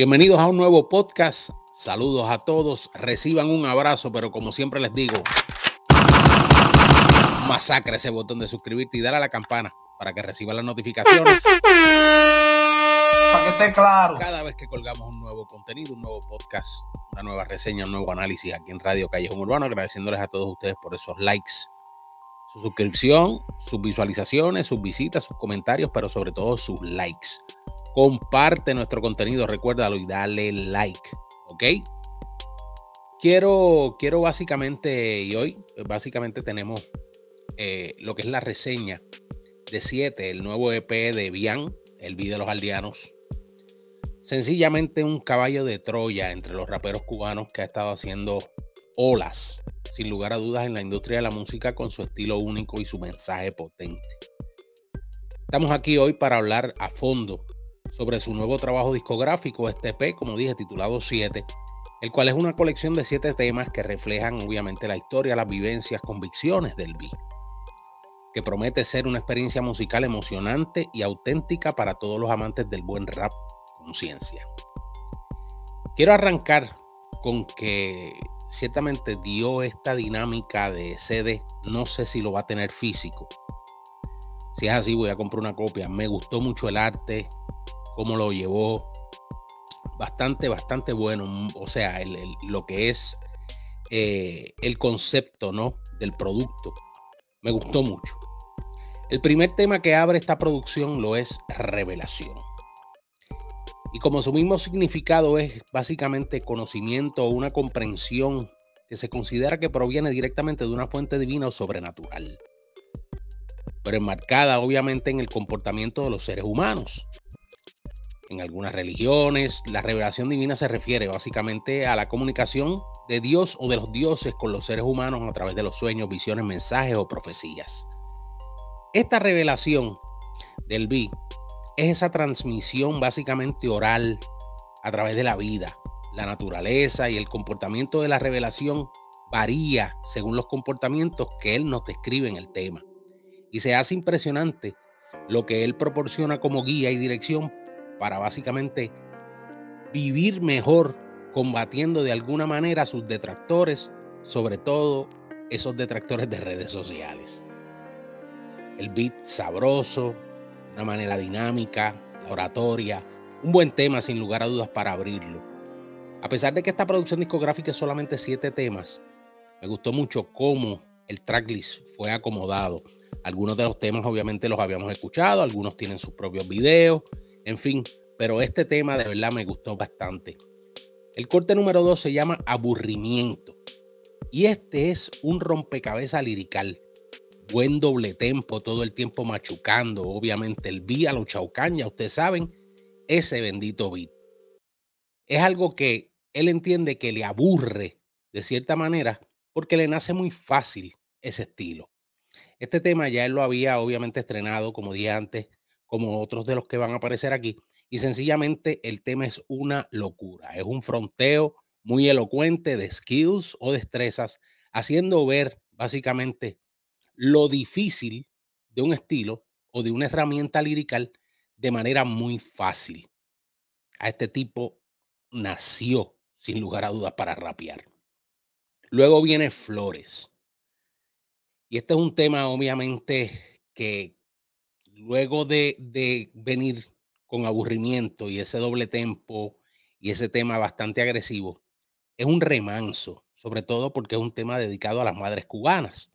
Bienvenidos a un nuevo podcast. Saludos a todos. Reciban un abrazo, pero como siempre les digo, masacre ese botón de suscribirte y dale a la campana para que reciban las notificaciones. Para que esté claro. Cada vez que colgamos un nuevo contenido, un nuevo podcast, una nueva reseña, un nuevo análisis aquí en Radio Callejón Urbano, agradeciéndoles a todos ustedes por esos likes, su suscripción, sus visualizaciones, sus visitas, sus comentarios, pero sobre todo sus likes comparte nuestro contenido, recuérdalo y dale like, ¿ok? Quiero, quiero básicamente, y hoy básicamente tenemos eh, lo que es la reseña de 7, el nuevo EP de Bian, el video de los aldeanos. Sencillamente un caballo de Troya entre los raperos cubanos que ha estado haciendo olas, sin lugar a dudas, en la industria de la música con su estilo único y su mensaje potente. Estamos aquí hoy para hablar a fondo sobre su nuevo trabajo discográfico, este P, como dije, titulado 7, el cual es una colección de siete temas que reflejan obviamente la historia, las vivencias, convicciones del B, que promete ser una experiencia musical emocionante y auténtica para todos los amantes del buen rap conciencia. Quiero arrancar con que ciertamente dio esta dinámica de CD, no sé si lo va a tener físico. Si es así, voy a comprar una copia. Me gustó mucho el arte, cómo lo llevó. Bastante, bastante bueno. Mm, o sea, lo que es eh, el concepto ¿no? del producto. Me gustó mucho. El primer tema que abre esta producción lo es revelación. Y como su mismo significado es básicamente conocimiento o una comprensión que se considera que proviene directamente de una fuente divina o sobrenatural, pero enmarcada obviamente en el comportamiento de los seres humanos, en algunas religiones, la revelación divina se refiere básicamente a la comunicación de Dios o de los dioses con los seres humanos a través de los sueños, visiones, mensajes o profecías. Esta revelación del Vi es esa transmisión básicamente oral a través de la vida. La naturaleza y el comportamiento de la revelación varía según los comportamientos que él nos describe en el tema. Y se hace impresionante lo que él proporciona como guía y dirección para básicamente vivir mejor combatiendo de alguna manera a sus detractores, sobre todo esos detractores de redes sociales. El beat sabroso, una manera dinámica, la oratoria, un buen tema sin lugar a dudas para abrirlo. A pesar de que esta producción discográfica es solamente siete temas, me gustó mucho cómo el tracklist fue acomodado. Algunos de los temas obviamente los habíamos escuchado, algunos tienen sus propios videos, en fin, pero este tema de verdad me gustó bastante. El corte número dos se llama Aburrimiento. Y este es un rompecabezas lirical. Buen doble tempo, todo el tiempo machucando. Obviamente el vía, los chaucaña, ustedes saben, ese bendito beat. Es algo que él entiende que le aburre de cierta manera porque le nace muy fácil ese estilo. Este tema ya él lo había obviamente estrenado, como dije antes, como otros de los que van a aparecer aquí. Y sencillamente el tema es una locura, es un fronteo muy elocuente de skills o destrezas, haciendo ver básicamente lo difícil de un estilo o de una herramienta lirical de manera muy fácil. A este tipo nació, sin lugar a dudas, para rapear. Luego viene Flores. Y este es un tema, obviamente, que, luego de, venir con aburrimiento y ese doble tempo y ese tema bastante agresivo, es un remanso, sobre todo porque es un tema dedicado a las madres cubanas,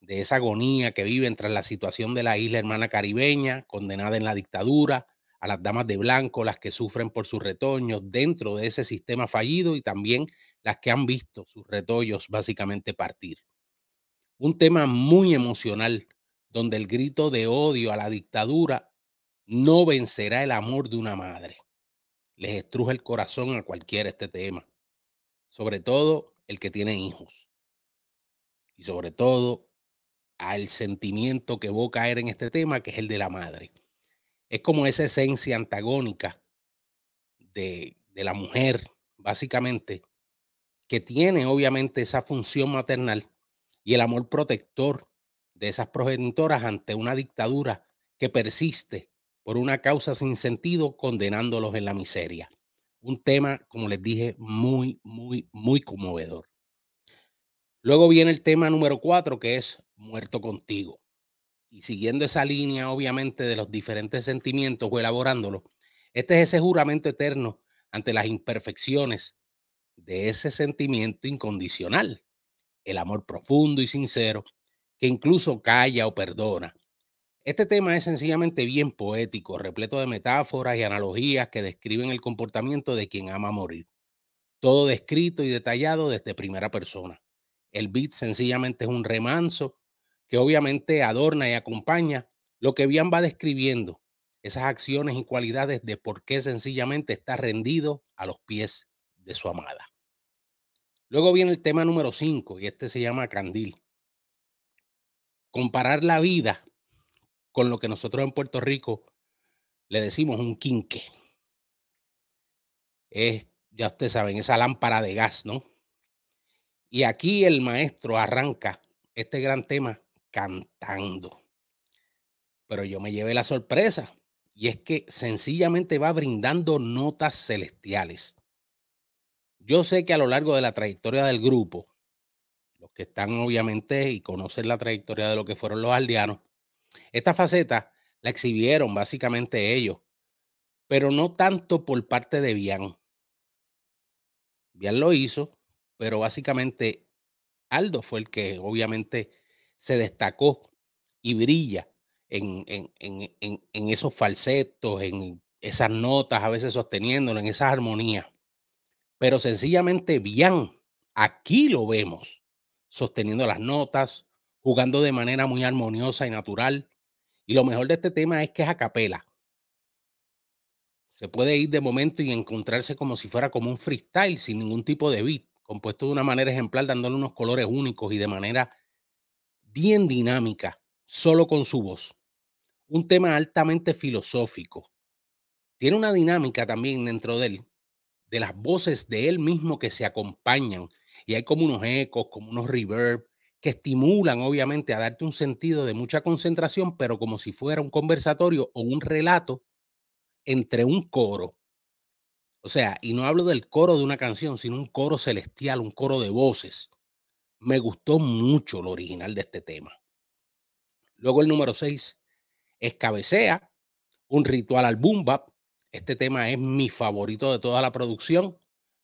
de esa agonía que viven tras la situación de la isla hermana caribeña, condenada en la dictadura, a las damas de blanco, las que sufren por sus retoños dentro de ese sistema fallido y también las que han visto sus retoños básicamente partir. Un tema muy emocional donde el grito de odio a la dictadura no vencerá el amor de una madre. Les estruja el corazón a cualquiera este tema, sobre todo el que tiene hijos. Y sobre todo al sentimiento que a caer en este tema, que es el de la madre. Es como esa esencia antagónica de, de la mujer, básicamente, que tiene obviamente esa función maternal y el amor protector de esas progenitoras ante una dictadura que persiste por una causa sin sentido, condenándolos en la miseria. Un tema, como les dije, muy, muy, muy conmovedor. Luego viene el tema número cuatro, que es muerto contigo. Y siguiendo esa línea, obviamente, de los diferentes sentimientos o elaborándolos, este es ese juramento eterno ante las imperfecciones de ese sentimiento incondicional, el amor profundo y sincero que incluso calla o perdona. Este tema es sencillamente bien poético, repleto de metáforas y analogías que describen el comportamiento de quien ama morir. Todo descrito y detallado desde primera persona. El beat sencillamente es un remanso que obviamente adorna y acompaña lo que bien va describiendo, esas acciones y cualidades de por qué sencillamente está rendido a los pies de su amada. Luego viene el tema número 5 y este se llama Candil comparar la vida con lo que nosotros en Puerto Rico le decimos un quinque. Es, ya ustedes saben, esa lámpara de gas, ¿no? Y aquí el maestro arranca este gran tema cantando. Pero yo me llevé la sorpresa y es que sencillamente va brindando notas celestiales. Yo sé que a lo largo de la trayectoria del grupo los que están obviamente y conocen la trayectoria de lo que fueron los aldeanos, esta faceta la exhibieron básicamente ellos, pero no tanto por parte de Bian. Bian lo hizo, pero básicamente Aldo fue el que obviamente se destacó y brilla en, esos falsetos, en esas notas, a veces sosteniéndolo, en esas armonías. Pero sencillamente Bian, aquí lo vemos sosteniendo las notas, jugando de manera muy armoniosa y natural. Y lo mejor de este tema es que es a capela. Se puede ir de momento y encontrarse como si fuera como un freestyle sin ningún tipo de beat, compuesto de una manera ejemplar, dándole unos colores únicos y de manera bien dinámica, solo con su voz. Un tema altamente filosófico. Tiene una dinámica también dentro de él, de las voces de él mismo que se acompañan y hay como unos ecos, como unos reverb, que estimulan obviamente a darte un sentido de mucha concentración, pero como si fuera un conversatorio o un relato entre un coro. O sea, y no hablo del coro de una canción, sino un coro celestial, un coro de voces. Me gustó mucho lo original de este tema. Luego el número 6 escabecea Cabecea, un ritual al boom bap. Este tema es mi favorito de toda la producción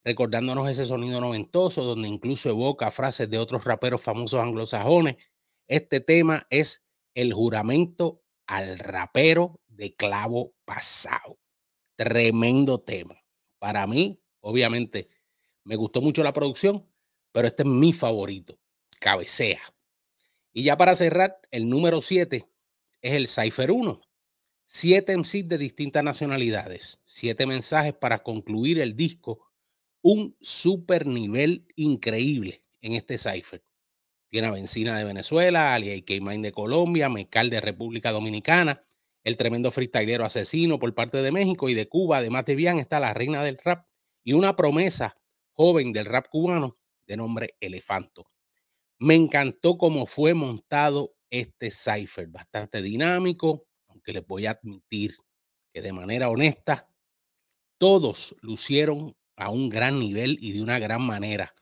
recordándonos ese sonido noventoso donde incluso evoca frases de otros raperos famosos anglosajones. Este tema es el juramento al rapero de clavo pasado. Tremendo tema. Para mí, obviamente, me gustó mucho la producción, pero este es mi favorito, cabecea. Y ya para cerrar, el número 7 es el Cypher 1. Siete MCs de distintas nacionalidades, siete mensajes para concluir el disco un super nivel increíble en este cipher. Tiene a Benzina de Venezuela, Ali Mine de Colombia, Mezcal de República Dominicana, el tremendo freestylero asesino por parte de México y de Cuba. Además de bien está la reina del rap y una promesa joven del rap cubano de nombre Elefanto. Me encantó cómo fue montado este cipher, bastante dinámico, aunque les voy a admitir que de manera honesta, todos lucieron a un gran nivel y de una gran manera.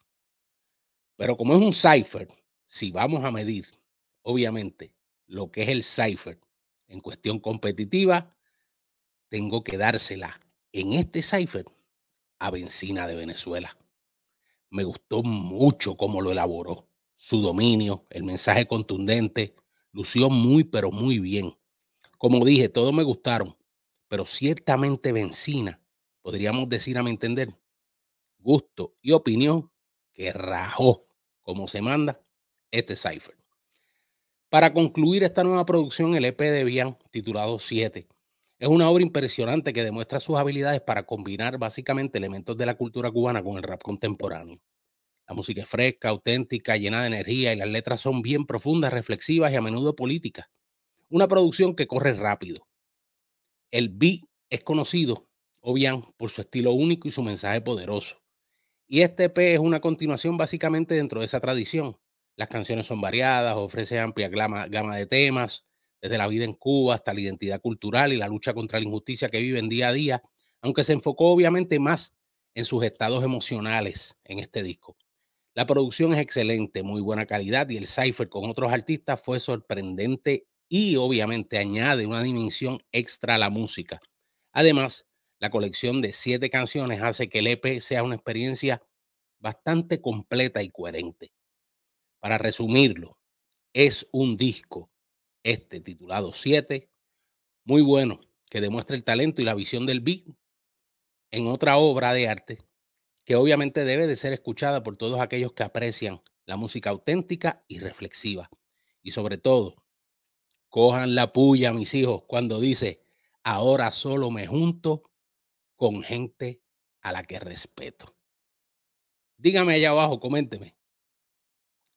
Pero como es un cipher, si vamos a medir, obviamente, lo que es el cipher en cuestión competitiva, tengo que dársela en este cipher a Benzina de Venezuela. Me gustó mucho cómo lo elaboró, su dominio, el mensaje contundente, lució muy, pero muy bien. Como dije, todos me gustaron, pero ciertamente Benzina, podríamos decir a mi entender, gusto y opinión que rajó como se manda este cipher. Para concluir esta nueva producción, el EP de Bian, titulado 7, es una obra impresionante que demuestra sus habilidades para combinar básicamente elementos de la cultura cubana con el rap contemporáneo. La música es fresca, auténtica, llena de energía y las letras son bien profundas, reflexivas y a menudo políticas. Una producción que corre rápido. El beat es conocido, o bien por su estilo único y su mensaje poderoso. Y este P es una continuación básicamente dentro de esa tradición. Las canciones son variadas, ofrece amplia gama, gama de temas, desde la vida en Cuba hasta la identidad cultural y la lucha contra la injusticia que viven día a día, aunque se enfocó obviamente más en sus estados emocionales en este disco. La producción es excelente, muy buena calidad y el cipher con otros artistas fue sorprendente y obviamente añade una dimensión extra a la música. Además, la colección de siete canciones hace que el EP sea una experiencia bastante completa y coherente. Para resumirlo, es un disco, este titulado 7, muy bueno, que demuestra el talento y la visión del beat en otra obra de arte que obviamente debe de ser escuchada por todos aquellos que aprecian la música auténtica y reflexiva. Y sobre todo, cojan la puya, mis hijos, cuando dice, ahora solo me junto con gente a la que respeto. Dígame allá abajo, coménteme.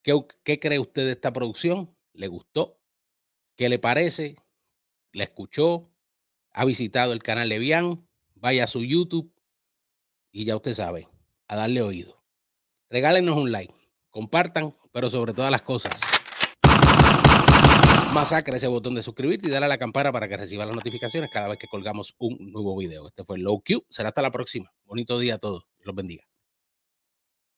¿Qué, cree usted de esta producción? ¿Le gustó? ¿Qué le parece? le escuchó? ¿Ha visitado el canal de Bian? Vaya a su YouTube y ya usted sabe, a darle oído. Regálenos un like, compartan, pero sobre todas las cosas, Masacre ese botón de suscribirte y dale a la campana para que reciba las notificaciones cada vez que colgamos un nuevo video. Este fue Low Q. Será hasta la próxima. Bonito día a todos. Los bendiga.